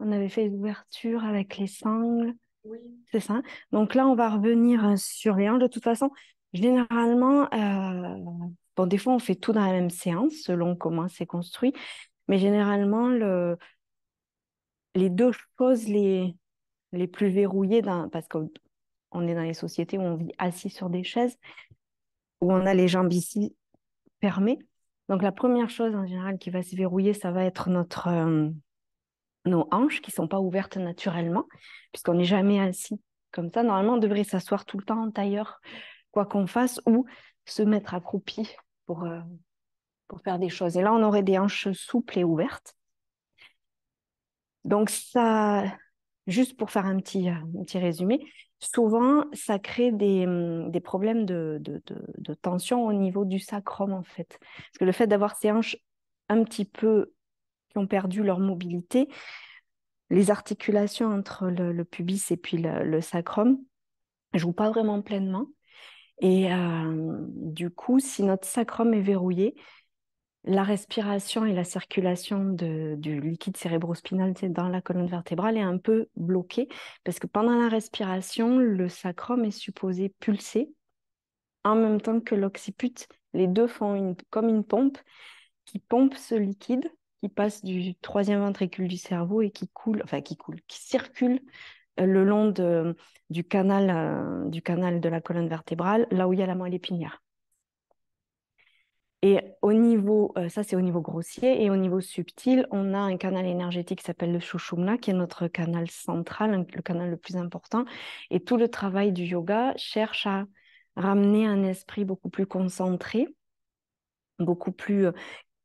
On avait fait l'ouverture avec les sangles. Oui. C'est ça. Donc là, on va revenir euh, sur les angles. De toute façon, généralement, euh, bon, des fois, on fait tout dans la même séance selon comment c'est construit. Mais généralement, les deux choses les, les plus verrouillées, parce qu'on est dans les sociétés où on vit assis sur des chaises, où on a les jambes ici fermées. Donc la première chose en général qui va se verrouiller, ça va être notre, euh, nos hanches qui ne sont pas ouvertes naturellement, puisqu'on n'est jamais assis comme ça. Normalement, on devrait s'asseoir tout le temps en tailleur, quoi qu'on fasse, ou se mettre accroupi pour, euh, pour faire des choses. Et là, on aurait des hanches souples et ouvertes. Donc ça, juste pour faire un petit, euh, petit résumé, souvent, ça crée des, hum, des problèmes de, de, de, de, tension au niveau du sacrum, en fait. Parce que le fait d'avoir ces hanches un petit peu ont perdu leur mobilité, les articulations entre le, pubis et puis le, sacrum sacrum jouent pas vraiment pleinement. Et euh, du coup, si notre sacrum est verrouillé, la respiration et la circulation du liquide cérébrospinal dans la colonne vertébrale est un peu bloquée parce que pendant la respiration, le sacrum est supposé pulser en même temps que l'occiput. Les deux font comme une pompe qui pompe ce liquide passe du troisième ventricule du cerveau et qui coule, enfin qui coule, qui circule euh, le long de, du, canal, euh, du canal de la colonne vertébrale, là où il y a la moelle épinière. Et au niveau, euh, ça c'est au niveau grossier, et au niveau subtil, on a un canal énergétique qui s'appelle le Shushumna, qui est notre canal central, le canal le plus important. Et tout le travail du yoga cherche à ramener un esprit beaucoup plus concentré, beaucoup plus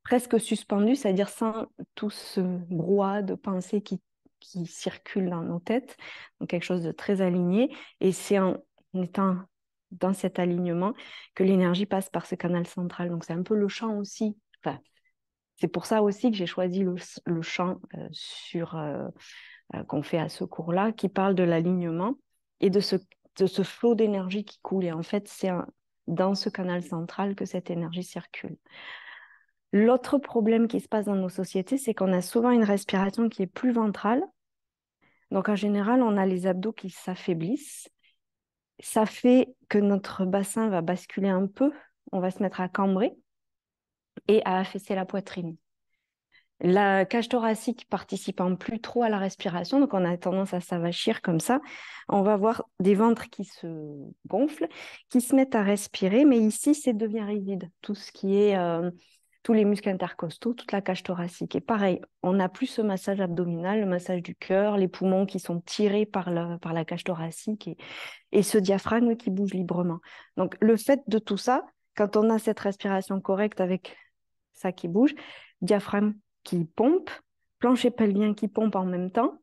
presque suspendu, c'est-à-dire sans tout ce brouhaha de pensées qui, qui circule dans nos têtes, donc quelque chose de très aligné. Et c'est en étant dans cet alignement que l'énergie passe par ce canal central. Donc c'est un peu le champ aussi. Enfin, c'est pour ça aussi que j'ai choisi le, le euh, sur euh, euh, qu'on fait à ce cours-là, qui parle de l'alignement et de ce, de ce flot d'énergie qui coule. Et en fait, c'est dans ce canal central que cette énergie circule. L'autre problème qui se passe dans nos sociétés, c'est qu'on a souvent une respiration qui est plus ventrale. Donc en général, on a les abdos qui s'affaiblissent. Ça fait que notre bassin va basculer un peu, on va se mettre à cambrer et à affaisser la poitrine. La cage thoracique participant plus trop à la respiration, donc on a tendance à s'avachir comme ça. On va voir des ventres qui se gonflent, qui se mettent à respirer, mais ici, c'est devient rigide. Tout ce qui est euh, tous les muscles intercostaux, toute la cage thoracique. Et pareil, on n'a plus ce massage abdominal, le massage du cœur, les poumons qui sont tirés par la, par la cage thoracique et, et ce diaphragme qui bouge librement. Donc le fait de tout ça, quand on a cette respiration correcte avec ça qui bouge, diaphragme qui pompe, plancher pelvien qui pompe en même temps,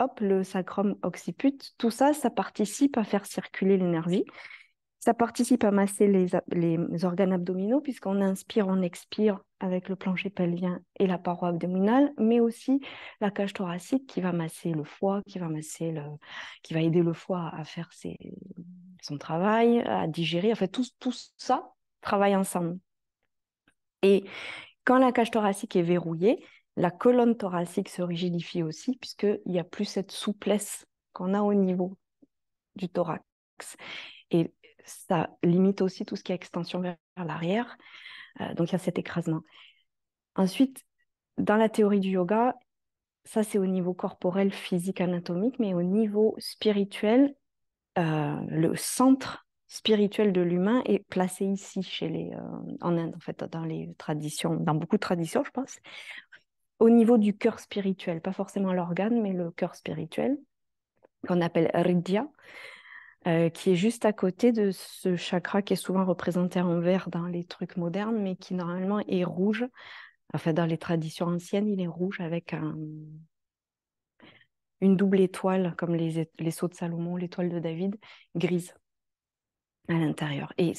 hop, le sacrum occiput, tout ça, ça participe à faire circuler l'énergie. Ça participe à masser les, organes abdominaux puisqu'on inspire, on expire avec le plancher pelvien et la paroi abdominale, mais aussi la cage thoracique qui va masser le foie, qui va masser le, qui va aider le foie à faire son travail, à digérer. En fait, tout, tout ça travaille ensemble. Et quand la cage thoracique est verrouillée, la colonne thoracique se rigidifie aussi, puisqu'il n'y a plus cette souplesse qu'on a au niveau du thorax. Et ça limite aussi tout ce qui est extension vers, l'arrière. Euh, donc il y a cet écrasement. Ensuite, dans la théorie du yoga, ça c'est au niveau corporel, physique, anatomique, mais au niveau spirituel, euh, le centre spirituel de l'humain est placé ici, chez les, euh, en Inde, en fait, dans les traditions, dans beaucoup de traditions, je pense, au niveau du cœur spirituel, pas forcément l'organe, mais le cœur spirituel, qu'on appelle Ridhya. Euh, qui est juste à côté de ce chakra qui est souvent représenté en vert dans les trucs modernes, mais qui normalement est rouge. Enfin, dans les traditions anciennes, il est rouge avec une double étoile, comme les, les sceaux de Salomon, l'étoile de David, grise à l'intérieur. Et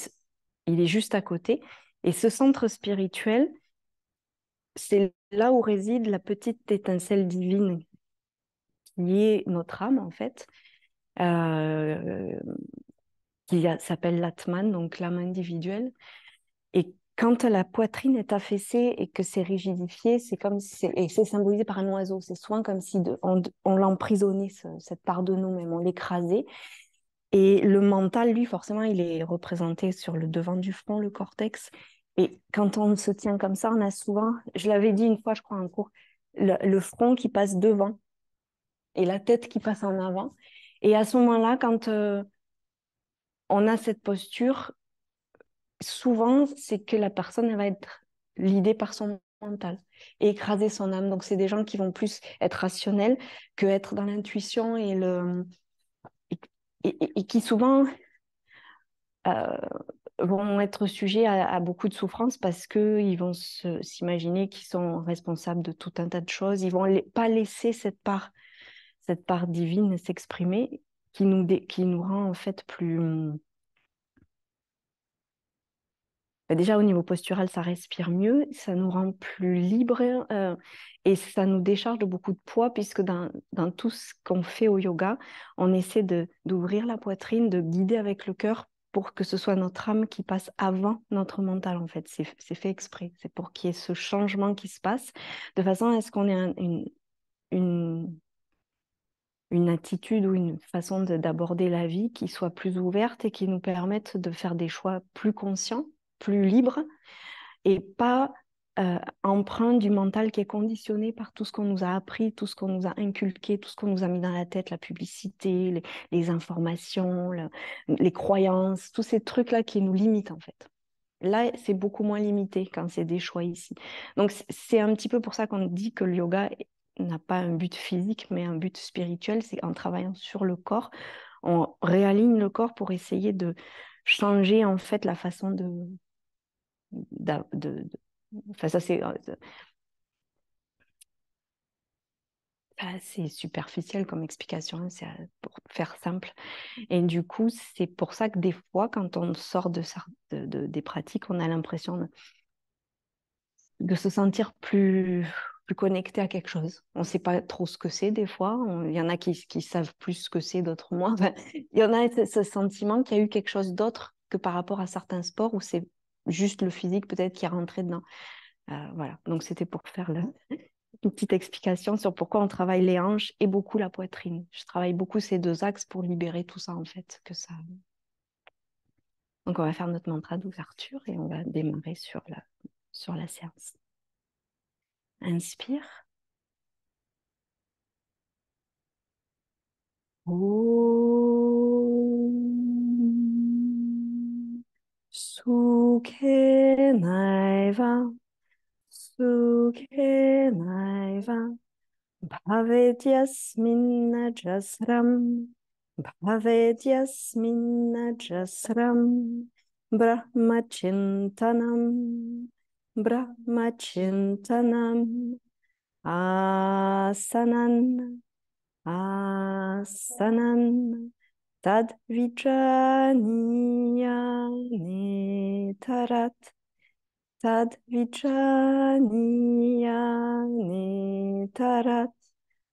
il est juste à côté. Et ce centre spirituel, c'est là où réside la petite étincelle divine qui est notre âme, en fait, euh, qui s'appelle l'atman, donc l'âme individuelle. Et quand la poitrine est affaissée et que c'est rigidifié, c'est comme et c'est symbolisé par un oiseau. C'est souvent comme si de, on, l'emprisonnait cette part de nous-mêmes, on l'écrasait. Et le mental, lui, forcément, il est représenté sur le devant du front, le cortex. Et quand on se tient comme ça, on a souvent, je l'avais dit une fois, je crois, en cours, le front qui passe devant et la tête qui passe en avant. Et à ce moment-là, quand euh, on a cette posture, souvent, c'est que la personne va être l'idée par son mental et écraser son âme. Donc, c'est des gens qui vont plus être rationnels que être dans l'intuition et, le... Et, qui souvent euh, vont être sujets à, beaucoup de souffrances parce qu'ils vont s'imaginer qu'ils sont responsables de tout un tas de choses. Ils vont pas laisser cette part cette part divine s'exprimer qui nous, qui nous rend en fait plus... Bah, déjà au niveau postural, ça respire mieux, ça nous rend plus libre euh, et ça nous décharge de beaucoup de poids puisque dans, dans tout ce qu'on fait au yoga, on essaie d'ouvrir la poitrine, de guider avec le cœur pour que ce soit notre âme qui passe avant notre mental en fait. C'est fait exprès, c'est pour qu'il y ait ce changement qui se passe de façon à ce qu'on ait une une attitude ou une façon d'aborder la vie qui soit plus ouverte et qui nous permette de faire des choix plus conscients, plus libres et pas euh, empreint du mental qui est conditionné par tout ce qu'on nous a appris, tout ce qu'on nous a inculqué, tout ce qu'on nous a mis dans la tête, la publicité, les, informations, les croyances, tous ces trucs-là qui nous limitent en fait. Là, c'est beaucoup moins limité quand c'est des choix ici. Donc, c'est un petit peu pour ça qu'on dit que le yoga n'a pas un but physique, mais un but spirituel, c'est en travaillant sur le corps, on réaligne le corps pour essayer de changer en fait la façon de... Euh, c'est... superficiel comme explication, hein, c'est euh, pour faire simple. Et du coup, c'est pour ça que des fois, quand on sort de, de, des pratiques, on a l'impression de, se sentir plus plus connecté à quelque chose. On ne sait pas trop ce que c'est des fois. Il y en a qui, savent plus ce que c'est, d'autres moins. Ben, il y en a ce sentiment qu'il y a eu quelque chose d'autre que par rapport à certains sports où c'est juste le physique peut-être qui est rentré dedans. Euh, voilà, donc c'était pour faire une petite explication sur pourquoi on travaille les hanches et beaucoup la poitrine. Je travaille beaucoup ces deux axes pour libérer tout ça en fait. Que ça... Donc on va faire notre mantra d'ouverture et on va démarrer sur la, sur la séance. Inspire. Om Sukhe Naiva Sukhe Naiva Bhavedyasminna Jasram Bhavedyasminna Jasram Brahma Chintanam Brahmachintanam Asanan Asanan Tad Vijaniya Tarat Tad Vijaniya Tarat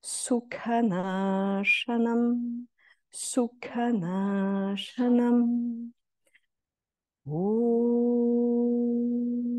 Sukhanashanam Sukhanashanam Om